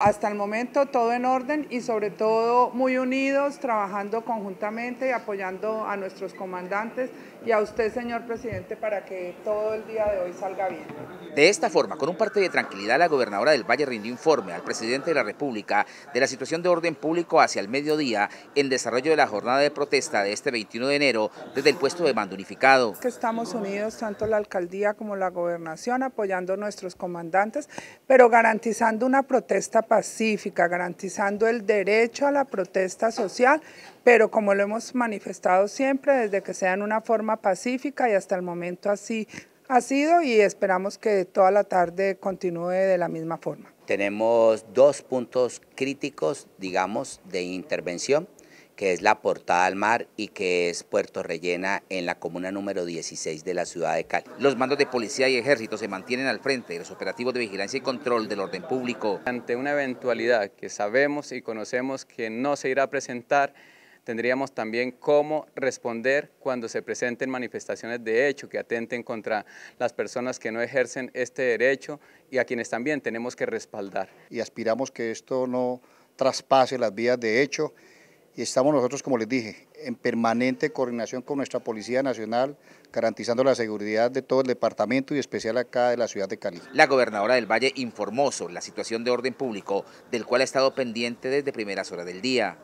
Hasta el momento todo en orden y sobre todo muy unidos, trabajando conjuntamente y apoyando a nuestros comandantes y a usted, señor presidente, para que todo el día de hoy salga bien. De esta forma, con un parte de tranquilidad, la gobernadora del Valle rindió informe al presidente de la República de la situación de orden público hacia el mediodía en desarrollo de la jornada de protesta de este 21 de enero desde el puesto de mando unificado. Que estamos unidos tanto la alcaldía como la gobernación apoyando a nuestros comandantes, pero garantizando una protesta pacífica, garantizando el derecho a la protesta social, pero como lo hemos manifestado siempre, desde que sea en una forma pacífica y hasta el momento así ha sido y esperamos que toda la tarde continúe de la misma forma. Tenemos dos puntos críticos, digamos, de intervención que es la portada al mar y que es Puerto Rellena en la comuna número 16 de la ciudad de Cali. Los mandos de policía y ejército se mantienen al frente de los operativos de vigilancia y control del orden público. Ante una eventualidad que sabemos y conocemos que no se irá a presentar, tendríamos también cómo responder cuando se presenten manifestaciones de hecho que atenten contra las personas que no ejercen este derecho y a quienes también tenemos que respaldar. Y aspiramos que esto no traspase las vías de hecho y estamos nosotros, como les dije, en permanente coordinación con nuestra Policía Nacional, garantizando la seguridad de todo el departamento y especial acá de la ciudad de Cali. La gobernadora del Valle informó sobre la situación de orden público, del cual ha estado pendiente desde primeras horas del día.